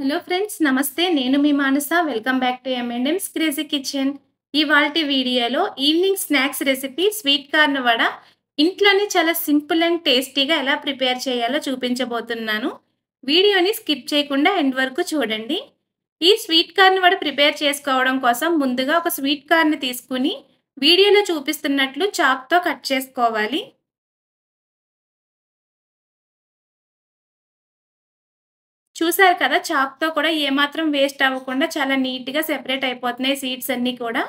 hello friends నమస్తే నేను మీ మానస వెల్కమ్ బ్యాక్ టు ఎంఎండ్ఎమ్స్ క్రేజీ కిచెన్ ఇవాళ వీడియోలో evening snacks recipe sweet corn vada ఇంట్లోనే చాలా సింపుల్ అండ్ టేస్టీగా ఎలా ప్రిపేర్ చేయాలో చూపించబోతున్నాను వీడియోని స్కిప్ చేయకుండా ఎండ్ వరకు చూడండి ఈ స్వీట్ కార్న్ వడ ప్రిపేర్ చేసుకోవడం కోసం ముందుగా ఒక స్వీట్ కార్న్ తీసుకుని వీడియోలో చూపిస్తున్నట్లు చాక్తో కట్ చేసుకోవాలి చూసారు కదా చాక్తో కూడా ఏమాత్రం వేస్ట్ అవ్వకుండా చాలా నీట్గా సెపరేట్ అయిపోతున్నాయి సీడ్స్ అన్నీ కూడా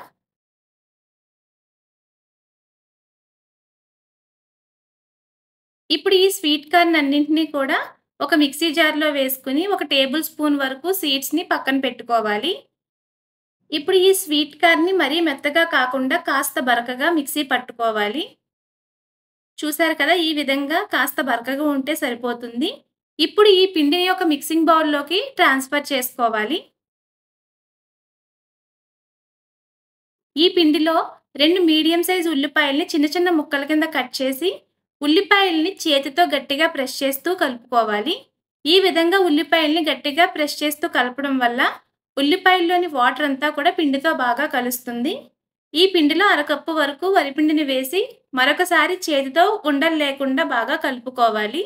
ఇప్పుడు ఈ స్వీట్ కార్న్ అన్నింటినీ కూడా ఒక మిక్సీ జార్లో వేసుకుని ఒక టేబుల్ స్పూన్ వరకు సీడ్స్ని పక్కన పెట్టుకోవాలి ఇప్పుడు ఈ స్వీట్ కార్న్ని మరీ మెత్తగా కాకుండా కాస్త బరకగా మిక్సీ పట్టుకోవాలి చూసారు కదా ఈ విధంగా కాస్త బరకగా ఉంటే సరిపోతుంది ఇప్పుడు ఈ పిండిని ఒక మిక్సింగ్ బౌల్లోకి ట్రాన్స్ఫర్ చేసుకోవాలి ఈ పిండిలో రెండు మీడియం సైజ్ ఉల్లిపాయల్ని చిన్న చిన్న ముక్కల కింద కట్ చేసి ఉల్లిపాయల్ని చేతితో గట్టిగా ప్రెస్ చేస్తూ కలుపుకోవాలి ఈ విధంగా ఉల్లిపాయల్ని గట్టిగా ప్రెస్ చేస్తూ కలపడం వల్ల ఉల్లిపాయల్లోని వాటర్ అంతా కూడా పిండితో బాగా కలుస్తుంది ఈ పిండిలో అరకప్పు వరకు వరిపిండిని వేసి మరొకసారి చేతితో ఉండలు లేకుండా బాగా కలుపుకోవాలి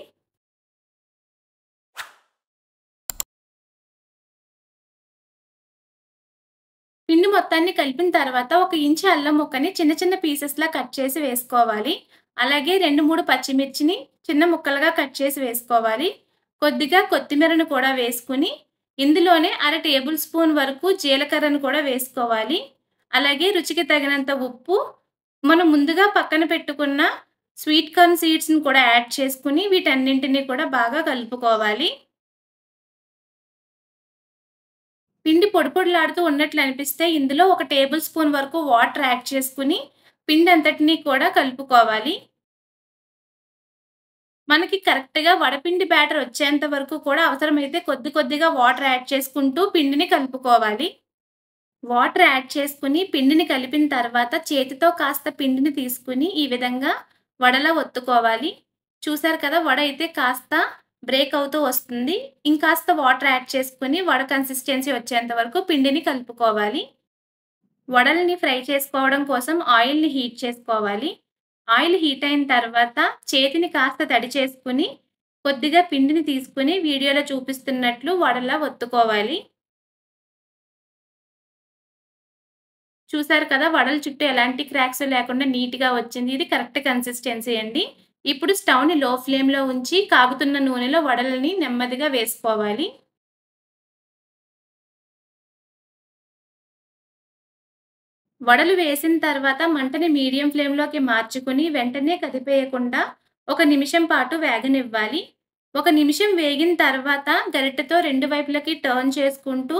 పిండి మొత్తాన్ని కలిపిన తర్వాత ఒక ఇంచు అల్లం ముక్కని చిన్న చిన్న పీసెస్లా కట్ చేసి వేసుకోవాలి అలాగే రెండు మూడు పచ్చిమిర్చిని చిన్న ముక్కలుగా కట్ చేసి వేసుకోవాలి కొద్దిగా కొత్తిమీరను కూడా వేసుకుని ఇందులోనే అర టేబుల్ స్పూన్ వరకు జీలకర్రను కూడా వేసుకోవాలి అలాగే రుచికి తగినంత ఉప్పు మనం ముందుగా పక్కన పెట్టుకున్న స్వీట్ కార్న్ సీడ్స్ని కూడా యాడ్ చేసుకుని వీటన్నింటినీ కూడా బాగా కలుపుకోవాలి పిండి పొడి పొడిలాడుతూ ఉన్నట్లు అనిపిస్తే ఇందులో ఒక టేబుల్ స్పూన్ వరకు వాటర్ యాడ్ చేసుకుని పిండి అంతటినీ కూడా కలుపుకోవాలి మనకి కరెక్ట్గా వడపిండి బ్యాటర్ వచ్చేంత వరకు కూడా అవసరమైతే కొద్ది కొద్దిగా వాటర్ యాడ్ చేసుకుంటూ పిండిని కలుపుకోవాలి వాటర్ యాడ్ చేసుకుని పిండిని కలిపిన తర్వాత చేతితో కాస్త పిండిని తీసుకుని ఈ విధంగా వడలా ఒత్తుకోవాలి చూసారు కదా వడ అయితే కాస్త బ్రేక్ అవుతూ వస్తుంది ఇంకాస్త వాటర్ యాడ్ చేసుకుని వడ కన్సిస్టెన్సీ వచ్చేంత వరకు పిండిని కలుపుకోవాలి వడల్ని ఫ్రై చేసుకోవడం కోసం ఆయిల్ని హీట్ చేసుకోవాలి ఆయిల్ హీట్ అయిన తర్వాత చేతిని కాస్త తడి చేసుకుని కొద్దిగా పిండిని తీసుకుని వీడియోలో చూపిస్తున్నట్లు వడలా ఒత్తుకోవాలి చూసారు కదా వడల చుట్టూ ఎలాంటి క్రాక్స్ లేకుండా నీట్గా వచ్చింది ఇది కరెక్ట్ కన్సిస్టెన్సీ అండి ఇప్పుడు స్టవ్ని లో ఫ్లేమ్లో ఉంచి కాగుతున్న నూనెలో వడలని నెమ్మదిగా వేసుకోవాలి వడలు వేసిన తర్వాత మంటని మీడియం ఫ్లేమ్లోకి మార్చుకుని వెంటనే కదిపేయకుండా ఒక నిమిషం పాటు వేగనివ్వాలి ఒక నిమిషం వేగిన తర్వాత గరిటెతో రెండు వైపులకి టర్న్ చేసుకుంటూ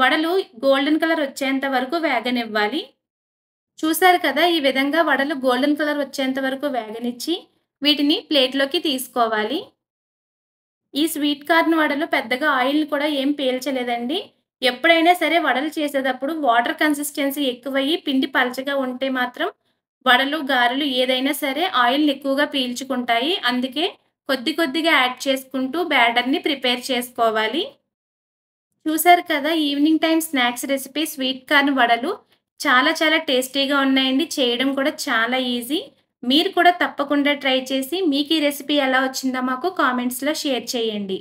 వడలు గోల్డెన్ కలర్ వచ్చేంత వరకు వేగనివ్వాలి చూసారు కదా ఈ విధంగా వడలు గోల్డెన్ కలర్ వచ్చేంత వరకు వేగనిచ్చి వీటిని ప్లేట్లోకి తీసుకోవాలి ఈ స్వీట్ కార్న్ వడలు పెద్దగా ఆయిల్ కూడా ఏం పీల్చలేదండి ఎప్పుడైనా సరే వడలు చేసేటప్పుడు వాటర్ కన్సిస్టెన్సీ ఎక్కువయ్యి పిండి పలచగా ఉంటే మాత్రం వడలు గారెలు ఏదైనా సరే ఆయిల్ని ఎక్కువగా పీల్చుకుంటాయి అందుకే కొద్ది కొద్దిగా యాడ్ చేసుకుంటూ బ్యాటర్ని ప్రిపేర్ చేసుకోవాలి చూసారు కదా evening time snacks recipe sweet corn వడలు చాలా చాలా టేస్టీగా ఉన్నాయండి చేయడం కూడా చాలా ఈజీ మీరు కూడా తప్పకుండా ట్రై చేసి మీకు ఈ రెసిపీ ఎలా వచ్చిందో మాకు కామెంట్స్లో షేర్ చేయండి